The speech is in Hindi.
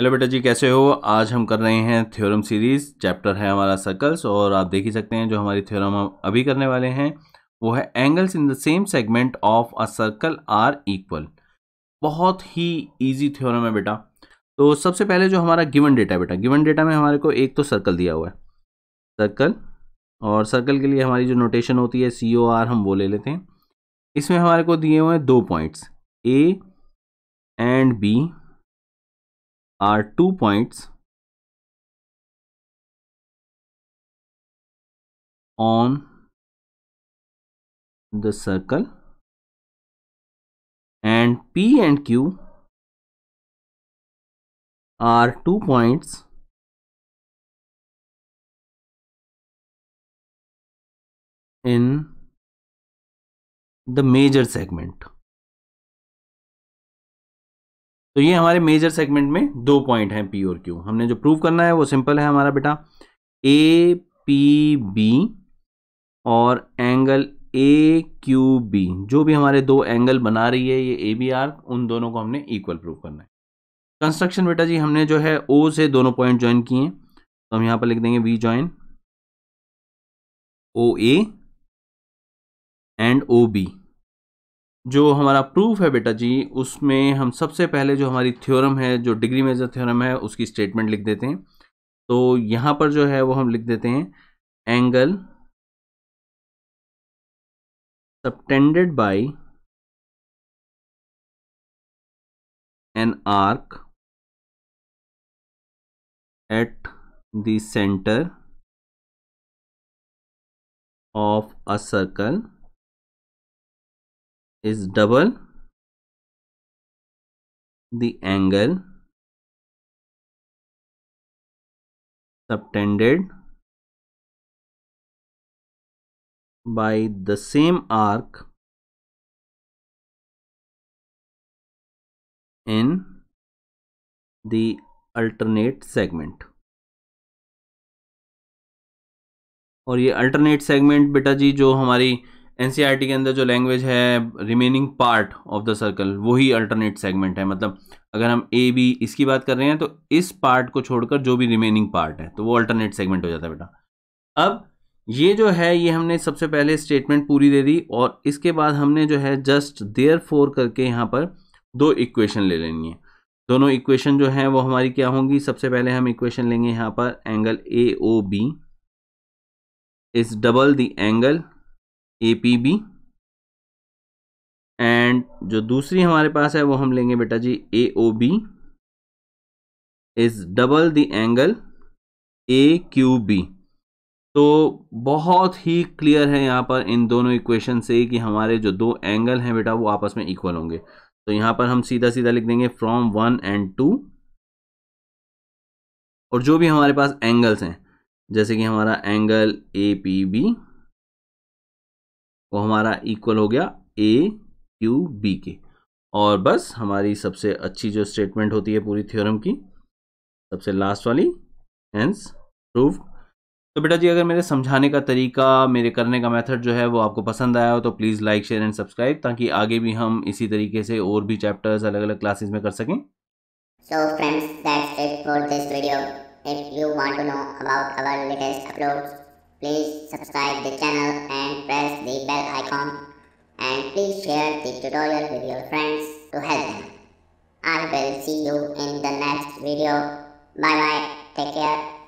हेलो बेटा जी कैसे हो आज हम कर रहे हैं थ्योरम सीरीज़ चैप्टर है हमारा सर्कल्स और आप देख ही सकते हैं जो हमारी थ्योरम हम अभी करने वाले हैं वो है angles in the same segment of a circle are equal बहुत ही इजी थ्योरम है बेटा तो सबसे पहले जो हमारा गिवन डेटा है बेटा गिवन डेटा में हमारे को एक तो सर्कल दिया हुआ है सर्कल और सर्कल के लिए हमारी जो नोटेशन होती है सी ओ आर हम वो ले लेते हैं इसमें हमारे को दिए हुए हैं दो points A and B are two points on the circle and P and Q are two points in the major segment. तो ये हमारे मेजर सेगमेंट में दो पॉइंट हैं पी और क्यू हमने जो प्रूव करना है वो सिंपल है हमारा बेटा ए पी बी और एंगल ए क्यू बी जो भी हमारे दो एंगल बना रही है ये ए बी आर उन दोनों को हमने इक्वल प्रूव करना है कंस्ट्रक्शन बेटा जी हमने जो है ओ से दोनों पॉइंट ज्वाइन किए हैं तो हम यहाँ पर लिख देंगे we join O A and O B जो हमारा प्रूफ है बेटा जी उसमें हम सबसे पहले जो हमारी थ्योरम है जो डिग्री मेजर थ्योरम है उसकी स्टेटमेंट लिख देते हैं तो यहाँ पर जो है वो हम लिख देते हैं angle subtended by an arc at centre of a circle is double the angle subtended by the same arc in the alternate segment और ये अल्टरनेट सेगमेंट बेटा जी जो हमारी एन e के अंदर जो लैंग्वेज है remaining part of the circle वही अल्टरनेट सेगमेंट है मतलब अगर हम ए बी इसकी बात कर रहे हैं तो इस पार्ट को छोड़कर जो भी रिमेनिंग पार्ट है तो वो अल्टरनेट सेगमेंट हो जाता है बेटा अब ये जो है ये हमने सबसे पहले स्टेटमेंट पूरी दे दी और इसके बाद हमने जो है जस्ट देयर फोर करके यहाँ पर दो इक्वेशन ले लेनी है दोनों इक्वेशन जो हैं वो हमारी क्या होंगी सबसे पहले हम इक्वेशन लेंगे यहाँ पर angle A O B is double the angle A P B and जो दूसरी हमारे पास है वो हम लेंगे बेटा जी A O B is double the angle A Q B तो बहुत ही क्लियर है यहाँ पर इन दोनों इक्वेशन से कि हमारे जो दो एंगल हैं बेटा वो आपस में इक्वल होंगे तो यहाँ पर हम सीधा सीधा लिख देंगे फ्रॉम वन एंड टू और जो भी हमारे पास एंगल्स हैं जैसे कि हमारा एंगल ए पी बी वो हमारा इक्वल हो गया ए क्यू बी के और बस हमारी सबसे अच्छी जो स्टेटमेंट होती है पूरी थ्योरम की सबसे लास्ट वाली हैंस प्रूव तो बेटा जी अगर मेरे समझाने का तरीका मेरे करने का मेथड जो है वो आपको पसंद आया हो तो please like share and subscribe ताकि आगे भी हम इसी तरीके से और भी चैप्टर्स अलग अलग क्लासेस में कर सकें So friends that's it for this video. If you want to know about our latest uploads Please subscribe the channel and press the bell icon and please share the tutorial with your friends to help them. I will see you in the next video. Bye bye. Take care.